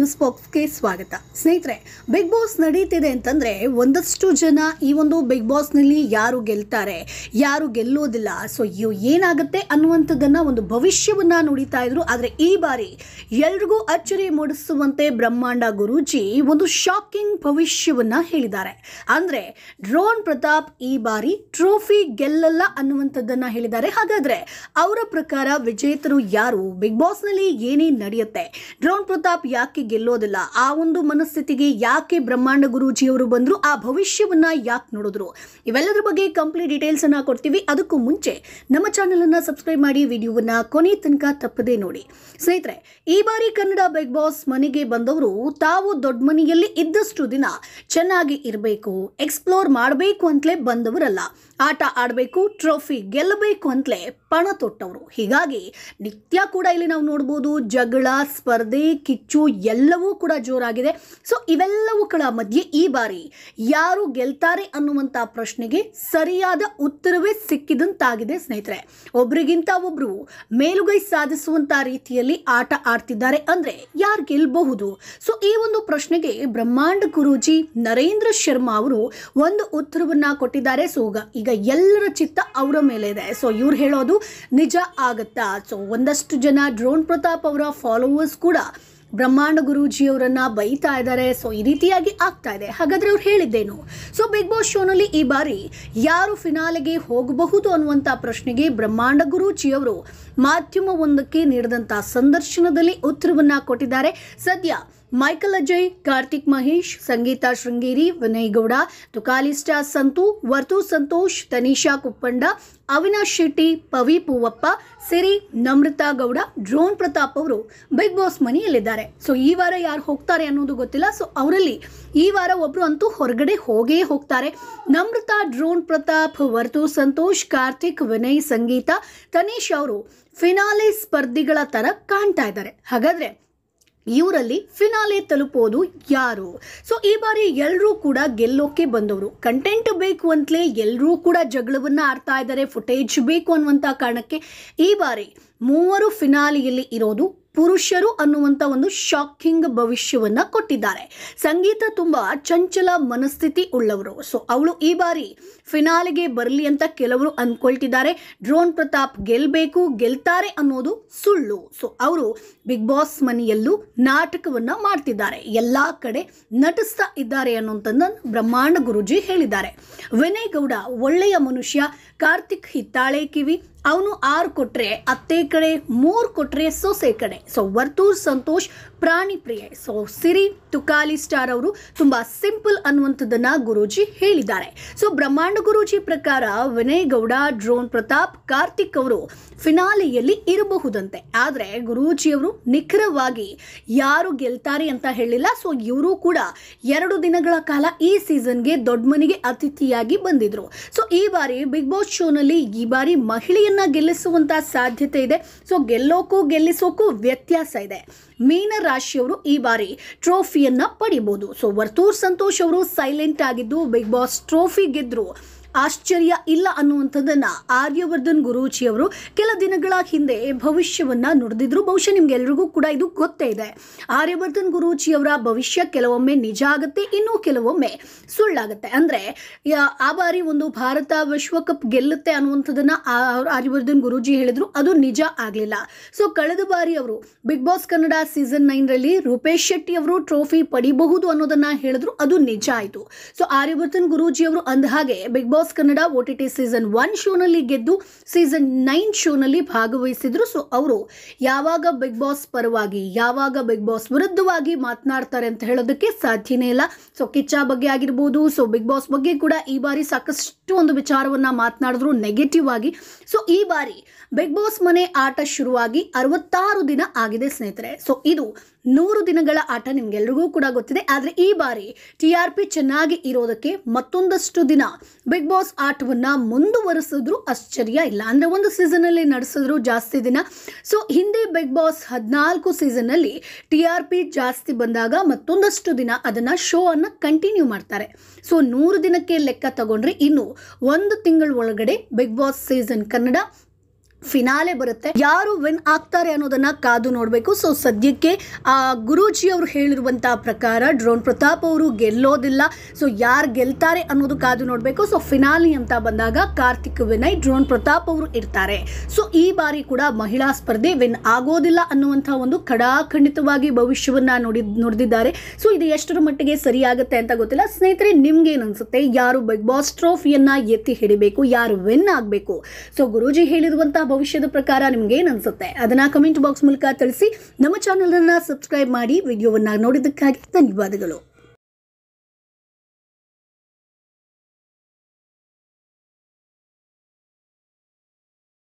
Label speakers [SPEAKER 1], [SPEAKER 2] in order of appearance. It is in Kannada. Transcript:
[SPEAKER 1] ನ್ಯೂಸ್ ಸ್ವಾಗತ ಸ್ನೇಹಿತರೆ ಬಿಗ್ ಬಾಸ್ ನಡೀತಿದೆ ಅಂತಂದ್ರೆ ಒಂದಷ್ಟು ಜನ ಈ ಒಂದು ಬಿಗ್ ಬಾಸ್ನಲ್ಲಿ ಯಾರು ಗೆಲ್ತಾರೆ ಯಾರು ಗೆಲ್ಲೋದಿಲ್ಲ ಸೊ ಇವು ಏನಾಗುತ್ತೆ ಅನ್ನುವಂಥದ್ದನ್ನು ಒಂದು ಭವಿಷ್ಯವನ್ನ ನುಡಿತಾ ಇದ್ರು ಆದರೆ ಈ ಬಾರಿ ಎಲ್ರಿಗೂ ಅಚ್ಚರಿ ಮೂಡಿಸುವಂತೆ ಬ್ರಹ್ಮಾಂಡ ಗುರೂಜಿ ಒಂದು ಶಾಕಿಂಗ್ ಭವಿಷ್ಯವನ್ನ ಹೇಳಿದ್ದಾರೆ ಅಂದ್ರೆ ಡ್ರೋನ್ ಪ್ರತಾಪ್ ಈ ಬಾರಿ ಟ್ರೋಫಿ ಗೆಲ್ಲಲ್ಲ ಅನ್ನುವಂಥದ್ದನ್ನ ಹೇಳಿದ್ದಾರೆ ಹಾಗಾದ್ರೆ ಅವರ ಪ್ರಕಾರ ವಿಜೇತರು ಯಾರು ಬಿಗ್ ಬಾಸ್ನಲ್ಲಿ ಏನೇ ನಡೆಯುತ್ತೆ ಡ್ರೋನ್ ಪ್ರತಾಪ್ ಯಾಕೆ ಗೆಲ್ಲೋದಿಲ್ಲ ಆ ಒಂದು ಮನಸ್ಥಿತಿಗೆ ಯಾಕೆ ಬ್ರಹ್ಮಾಂಡ ಗುರೂಜಿಯವರು ಬಂದರು ಆ ಭವಿಷ್ಯವನ್ನ ಯಾಕೆ ನೋಡಿದ್ರು ಇವೆಲ್ಲದರ ಬಗ್ಗೆ ಕಂಪ್ಲೀಟ್ ಡೀಟೇಲ್ಸ್ ಅನ್ನ ಕೊಡ್ತೀವಿ ಅದಕ್ಕೂ ಮುಂಚೆ ನಮ್ಮ ಚಾನೆಲ್ ಅನ್ನ ಸಬ್ಸ್ಕ್ರೈಬ್ ಮಾಡಿ ವಿಡಿಯೋವನ್ನ ಕೊನೆ ತನಕ ತಪ್ಪದೇ ನೋಡಿ ಸ್ನೇಹಿತರೆ ಈ ಬಾರಿ ಕನ್ನಡ ಬಿಗ್ ಬಾಸ್ ಮನೆಗೆ ಬಂದವರು ತಾವು ದೊಡ್ಡ ಮನೆಯಲ್ಲಿ ಇದ್ದಷ್ಟು ದಿನ ಚೆನ್ನಾಗಿ ಇರಬೇಕು ಎಕ್ಸ್ಪ್ಲೋರ್ ಮಾಡಬೇಕು ಅಂತಲೇ ಬಂದವರಲ್ಲ ಆಟ ಆಡಬೇಕು ಟ್ರೋಫಿ ಗೆಲ್ಲಬೇಕು ಅಂತಲೇ ಪಣ ತೊಟ್ಟವರು ಹೀಗಾಗಿ ನಿತ್ಯ ಕೂಡ ಇಲ್ಲಿ ನಾವು ನೋಡ್ಬೋದು ಜಗಳ ಸ್ಪರ್ಧೆ ಕಿಚ್ಚು ಎಲ್ಲವೂ ಕೂಡ ಜೋರಾಗಿದೆ ಸೊ ಇವೆಲ್ಲವುಗಳ ಮಧ್ಯೆ ಈ ಬಾರಿ ಯಾರು ಗೆಲ್ತಾರೆ ಅನ್ನುವಂಥ ಪ್ರಶ್ನೆಗೆ ಸರಿಯಾದ ಉತ್ತರವೇ ಸಿಕ್ಕಿದಂತಾಗಿದೆ ಸ್ನೇಹಿತರೆ ಒಬ್ರಿಗಿಂತ ಒಬ್ರು ಮೇಲುಗೈ ಸಾಧಿಸುವಂಥ ರೀತಿಯಲ್ಲಿ ಆಟ ಆಡ್ತಿದ್ದಾರೆ ಅಂದರೆ ಯಾರು ಗೆಲ್ಲಬಹುದು ಸೊ ಈ ಒಂದು ಪ್ರಶ್ನೆಗೆ ಬ್ರಹ್ಮಾಂಡ ಗುರೂಜಿ ನರೇಂದ್ರ ಶರ್ಮಾ ಅವರು ಒಂದು ಉತ್ತರವನ್ನು ಕೊಟ್ಟಿದ್ದಾರೆ ಸೋಗ ಈಗ ಎಲ್ಲರ ಚಿತ್ತ ಅವರ ಮೇಲೆ ಇದೆ ಸೊ ಇವ್ರು ಹೇಳೋದು ನಿಜ ಆಗುತ್ತಾ ಸೊ ಒಂದಷ್ಟು ಜನ ಡ್ರೋನ್ ಪ್ರತಾಪ್ ಅವರ ಫಾಲೋವರ್ಸ್ ಕೂಡ ಬ್ರಹ್ಮಾಂಡ ಗುರೂಜಿಯವರನ್ನ ಬೈತಾ ಇದ್ದಾರೆ ಸೊ ಈ ರೀತಿಯಾಗಿ ಆಗ್ತಾ ಇದೆ ಹಾಗಾದರೆ ಅವ್ರು ಹೇಳಿದ್ದೇನು ಸೊ ಬಿಗ್ ಬಾಸ್ ಶೋನಲ್ಲಿ ಈ ಬಾರಿ ಯಾರು ಫಿನಾಲೆಗೆ ಹೋಗಬಹುದು ಅನ್ನುವಂಥ ಪ್ರಶ್ನೆಗೆ ಬ್ರಹ್ಮಾಂಡ ಗುರೂಜಿಯವರು ಮಾಧ್ಯಮವೊಂದಕ್ಕೆ ನೀಡಿದಂಥ ಸಂದರ್ಶನದಲ್ಲಿ ಉತ್ತರವನ್ನು ಕೊಟ್ಟಿದ್ದಾರೆ ಸದ್ಯ ಮೈಕಲ್ ಅಜಯ್ ಕಾರ್ತಿಕ್ ಮಹೇಶ್ ಸಂಗೀತಾ ಶೃಂಗೇರಿ ವಿನಯ್ ಗೌಡ ತುಕಾಲಿಸ್ಟ ಸಂತು ವರ್ತು ಸಂತೋಷ್ ತನಿಷಾ ಕುಪ್ಪಂಡ ಅವಿನಾಶ್ ಶೆಟ್ಟಿ ಪವಿ ಪೂವಪ್ಪ ಸಿರಿ ನಮ್ರತಾ ಗೌಡ ಡ್ರೋನ್ ಪ್ರತಾಪ್ ಅವರು ಬಿಗ್ ಬಾಸ್ ಮನೆಯಲ್ಲಿದ್ದಾರೆ ಸೊ ಈ ವಾರ ಯಾರು ಹೋಗ್ತಾರೆ ಅನ್ನೋದು ಗೊತ್ತಿಲ್ಲ ಸೊ ಅವರಲ್ಲಿ ಈ ವಾರ ಒಬ್ಬರು ಅಂತೂ ಹೊರಗಡೆ ಹೋಗೇ ಹೋಗ್ತಾರೆ ನಮ್ರತಾ ಡ್ರೋನ್ ಪ್ರತಾಪ್ ವರ್ತು ಸಂತೋಷ್ ಕಾರ್ತಿಕ್ ವಿನಯ್ ಸಂಗೀತ ತನೀಶ್ ಅವರು ಫಿನಾಲೆ ಸ್ಪರ್ಧಿಗಳ ಥರ ಕಾಣ್ತಾ ಇದ್ದಾರೆ ಹಾಗಾದರೆ ಇವರಲ್ಲಿ ಫಿನಾಲೆ ತಲುಪೋದು ಯಾರು ಸೊ ಈ ಬಾರಿ ಎಲ್ಲರೂ ಕೂಡ ಗೆಲ್ಲೋಕೆ ಬಂದವರು ಕಂಟೆಂಟ್ ಬೇಕು ಅಂತಲೇ ಎಲ್ಲರೂ ಕೂಡ ಜಗಳವನ್ನು ಆಡ್ತಾ ಇದ್ದಾರೆ ಫುಟೇಜ್ ಬೇಕು ಅನ್ನುವಂಥ ಕಾರಣಕ್ಕೆ ಈ ಬಾರಿ ಮೂವರು ಫಿನಾಲಿಯಲ್ಲಿ ಇರೋದು ಪುರುಷರು ಅನ್ನುವಂಥ ಒಂದು ಶಾಕಿಂಗ್ ಭವಿಷ್ಯವನ್ನು ಕೊಟ್ಟಿದ್ದಾರೆ ಸಂಗೀತ ತುಂಬ ಚಂಚಲ ಮನಸ್ಥಿತಿ ಉಳ್ಳವರು ಸೊ ಅವಳು ಈ ಬಾರಿ ಫಿನಾಲಿಗೆ ಬರಲಿ ಅಂತ ಕೆಲವರು ಅಂದ್ಕೊಳ್ತಿದ್ದಾರೆ ಡ್ರೋನ್ ಪ್ರತಾಪ್ ಗೆಲ್ಲಬೇಕು ಗೆಲ್ತಾರೆ ಅನ್ನೋದು ಸುಳ್ಳು ಸೊ ಅವರು ಬಿಗ್ ಬಾಸ್ ಮನೆಯಲ್ಲೂ ನಾಟಕವನ್ನು ಮಾಡ್ತಿದ್ದಾರೆ ಎಲ್ಲ ಕಡೆ ನಟಿಸ್ತಾ ಇದ್ದಾರೆ ಅನ್ನೋಂಥದ್ದನ್ನು ಬ್ರಹ್ಮಾಂಡ ಗುರುಜಿ ಹೇಳಿದ್ದಾರೆ ವಿನಯ್ ಗೌಡ ಒಳ್ಳೆಯ ಮನುಷ್ಯ ಕಾರ್ತಿಕ್ ಹಿತ್ತಾಳೆ ಕಿವಿ ಅವನು ಆರು ಕೊಟ್ಟರೆ ಅತ್ತೆ ಕಡೆ ಮೂರು ಕೊಟ್ಟರೆ ಸೊಸೆ ಕಡೆ सौवर्तूर संतोष ಪ್ರಾಣಿ ಪ್ರಿಯೆ ಸೊ ಸಿರಿ ತುಕಾಲಿ ಸ್ಟಾರ್ ಅವರು ತುಂಬ ಸಿಂಪಲ್ ಅನ್ನುವಂಥದ್ದನ್ನ ಗುರುಜಿ ಹೇಳಿದ್ದಾರೆ ಸೊ ಬ್ರಹ್ಮಾಂಡ ಗುರೂಜಿ ಪ್ರಕಾರ ವಿನಯ್ ಗೌಡ ಡ್ರೋನ್ ಪ್ರತಾಪ್ ಕಾರ್ತಿಕ್ ಅವರು ಫಿನಾಲೆಯಲ್ಲಿ ಇರಬಹುದಂತೆ ಆದರೆ ಗುರೂಜಿಯವರು ನಿಖರವಾಗಿ ಯಾರು ಗೆಲ್ತಾರೆ ಅಂತ ಹೇಳಿಲ್ಲ ಸೊ ಇವರು ಕೂಡ ಎರಡು ದಿನಗಳ ಕಾಲ ಈ ಸೀಸನ್ಗೆ ದೊಡ್ಡ ಮನೆಗೆ ಅತಿಥಿಯಾಗಿ ಬಂದಿದ್ರು ಸೊ ಈ ಬಾರಿ ಬಿಗ್ ಬಾಸ್ ಶೋನಲ್ಲಿ ಈ ಬಾರಿ ಮಹಿಳೆಯನ್ನ ಗೆಲ್ಲಿಸುವಂತ ಸಾಧ್ಯತೆ ಇದೆ ಸೊ ಗೆಲ್ಲೋಕ್ಕೂ ಗೆಲ್ಲಿಸೋಕ್ಕೂ ವ್ಯತ್ಯಾಸ ಇದೆ ಮೀನ ರಾಶಿಯವರು ಈ ಬಾರಿ ಟ್ರೋಫಿಯನ್ನು ಪಡಿಬಹುದು ಸೊ ವರ್ತೂರ್ ಸಂತೋಷ್ ಅವರು ಸೈಲೆಂಟ್ ಆಗಿದ್ದು ಬಿಗ್ ಬಾಸ್ ಟ್ರೋಫಿ ಗೆದ್ರು ಆಶ್ಚರ್ಯ ಇಲ್ಲ ಅನ್ನುವಂಥದ್ದನ್ನು ಆರ್ಯವರ್ಧನ್ ಗುರೂಜಿಯವರು ಕೆಲ ದಿನಗಳ ಹಿಂದೆ ಭವಿಷ್ಯವನ್ನು ನುಡಿದಿದ್ರು ಬಹುಶಃ ಎಲ್ರಿಗೂ ಕೂಡ ಇದು ಗೊತ್ತೇ ಇದೆ ಆರ್ಯವರ್ಧನ್ ಗುರೂಜಿಯವರ ಭವಿಷ್ಯ ಕೆಲವೊಮ್ಮೆ ನಿಜ ಆಗುತ್ತೆ ಇನ್ನೂ ಕೆಲವೊಮ್ಮೆ ಸುಳ್ಳಾಗುತ್ತೆ ಅಂದರೆ ಆ ಬಾರಿ ಒಂದು ಭಾರತ ವಿಶ್ವಕಪ್ ಗೆಲ್ಲುತ್ತೆ ಅನ್ನುವಂಥದ್ದನ್ನು ಆರ್ಯವರ್ಧನ್ ಗುರೂಜಿ ಹೇಳಿದ್ರು ಅದು ನಿಜ ಆಗಲಿಲ್ಲ ಸೊ ಕಳೆದ ಬಾರಿ ಅವರು ಬಿಗ್ ಬಾಸ್ ಕನ್ನಡ ಸೀಸನ್ ರಲ್ಲಿ ರೂಪೇಶ್ ಶೆಟ್ಟಿ ಅವರು ಟ್ರೋಫಿ ಪಡಿಬಹುದು ಅನ್ನೋದನ್ನು ಹೇಳಿದ್ರು ಅದು ನಿಜ ಆಯಿತು ಸೊ ಆರ್ಯವರ್ಧನ್ ಗುರೂಜಿ ಅವರು ಹಾಗೆ Bigg Boss Boss Kannada O T T season one ಶೋನಲ್ಲಿ ಗೆದ್ದು ಸೀಸನ್ ನೈನ್ ಶೋನಲ್ಲಿ ಭಾಗವಹಿಸಿದ್ರು ಸೊ ಅವರು ಯಾವಾಗ ಬಿಗ್ ಬಾಸ್ ಪರವಾಗಿ ಯಾವಾಗ ಬಿಗ್ ಬಾಸ್ ವಿರುದ್ಧವಾಗಿ ಮಾತನಾಡ್ತಾರೆ ಅಂತ ಹೇಳೋದಕ್ಕೆ ಸಾಧ್ಯನೇ ಇಲ್ಲ ಸೊ ಕಿಚ್ಚ ಬಗ್ಗೆ ಆಗಿರ್ಬೋದು ಸೊ ಬಿಗ್ ಬಾಸ್ ಬಗ್ಗೆ ಕೂಡ ಈ ಬಾರಿ ಸಾಕಷ್ಟು ಒಂದು ವಿಚಾರವನ್ನು ಮಾತನಾಡಿದ್ರು ನೆಗೆಟಿವ್ ಆಗಿ ಸೊ ಈ ಬಾರಿ ಬಿಗ್ ಬಾಸ್ ಮನೆ ಆಟ ಶುರುವಾಗಿ ಅರವತ್ತಾರು ದಿನ ಆಗಿದೆ ಸ್ನೇಹಿತರೆ ಸೊ ಇದು ನೂರು ದಿನಗಳ ಆಟ ನಿಮ್ಗೆಲ್ರಿಗೂ ಕೂಡ ಗೊತ್ತಿದೆ ಆದರೆ ಈ ಬಾರಿ ಟಿ ಆರ್ ಪಿ ಚೆನ್ನಾಗಿ ಇರೋದಕ್ಕೆ ಮತ್ತೊಂದಷ್ಟು ದಿನ ಬಿಗ್ ಬಾಸ್ ಆಟವನ್ನು ಮುಂದುವರೆಸಿದ್ರು ಆಶ್ಚರ್ಯ ಇಲ್ಲ ಅಂದರೆ ಒಂದು ಸೀಸನಲ್ಲಿ ನಡೆಸಿದ್ರು ಜಾಸ್ತಿ ದಿನ ಸೊ ಹಿಂದೆ ಬಿಗ್ ಬಾಸ್ ಹದಿನಾಲ್ಕು ಸೀಸನಲ್ಲಿ ಟಿ ಆರ್ ಪಿ ಜಾಸ್ತಿ ಬಂದಾಗ ಮತ್ತೊಂದಷ್ಟು ದಿನ ಅದನ್ನು ಶೋ ಅನ್ನು ಕಂಟಿನ್ಯೂ ಮಾಡ್ತಾರೆ ಸೊ ನೂರು ದಿನಕ್ಕೆ ಲೆಕ್ಕ ತಗೊಂಡ್ರೆ ಇನ್ನು ಒಂದು ತಿಂಗಳ ಒಳಗಡೆ Bigg Boss season Kannada finale ಬರುತ್ತೆ ಯಾರು ವಿನ್ ಆಗ್ತಾರೆ ಅನ್ನೋದನ್ನ ಕಾದು ನೋಡಬೇಕು ಸೊ ಸದ್ಯಕ್ಕೆ ಆ ಗುರೂಜಿ ಅವರು ಹೇಳಿರುವಂತಹ ಪ್ರಕಾರ ಡ್ರೋನ್ ಪ್ರತಾಪ್ ಅವರು ಗೆಲ್ಲೋದಿಲ್ಲ ಸೊ ಯಾರು ಗೆಲ್ತಾರೆ ಅನ್ನೋದು ಕಾದು ನೋಡಬೇಕು ಸೊ ಫಿನಾಲಿ ಅಂತ ಬಂದಾಗ ಕಾರ್ತಿಕ್ ವಿನಯ್ ಡ್ರೋನ್ ಪ್ರತಾಪ್ ಅವರು ಇರ್ತಾರೆ ಸೊ ಈ ಬಾರಿ ಕೂಡ ಮಹಿಳಾ ಸ್ಪರ್ಧೆ ವಿನ್ ಆಗೋದಿಲ್ಲ ಅನ್ನುವಂತಹ ಒಂದು ಖಡಾಖಂಡಿತವಾಗಿ ಭವಿಷ್ಯವನ್ನ ನೋಡಿ ನೋಡಿದ್ದಾರೆ ಸೊ ಇದು ಎಷ್ಟರ ಮಟ್ಟಿಗೆ ಸರಿಯಾಗುತ್ತೆ ಅಂತ ಗೊತ್ತಿಲ್ಲ ಸ್ನೇಹಿತರೆ ನಿಮ್ಗೆ ಅನ್ಸುತ್ತೆ ಯಾರು ಬಿಗ್ ಬಾಸ್ ಟ್ರೋಫಿಯನ್ನ ಎತ್ತಿ ಹಿಡಿಬೇಕು ಯಾರು ವಿನ್ ಆಗಬೇಕು ಸೊ ಗುರುಜಿ ಹೇಳಿರುವಂತಹ ಭವಿಷ್ಯದ ಪ್ರಕಾರ ನಿಮ್ಗೇನು ಅನಿಸುತ್ತೆ ಅದನ್ನು ಕಮೆಂಟ್ ಬಾಕ್ಸ್ ಮೂಲಕ ತಿಳಿಸಿ ನಮ್ಮ ಚಾನಲನ್ನು ಸಬ್ಸ್ಕ್ರೈಬ್ ಮಾಡಿ ವಿಡಿಯೋವನ್ನು ನೋಡಿದ್ದಕ್ಕಾಗಿ ಧನ್ಯವಾದಗಳು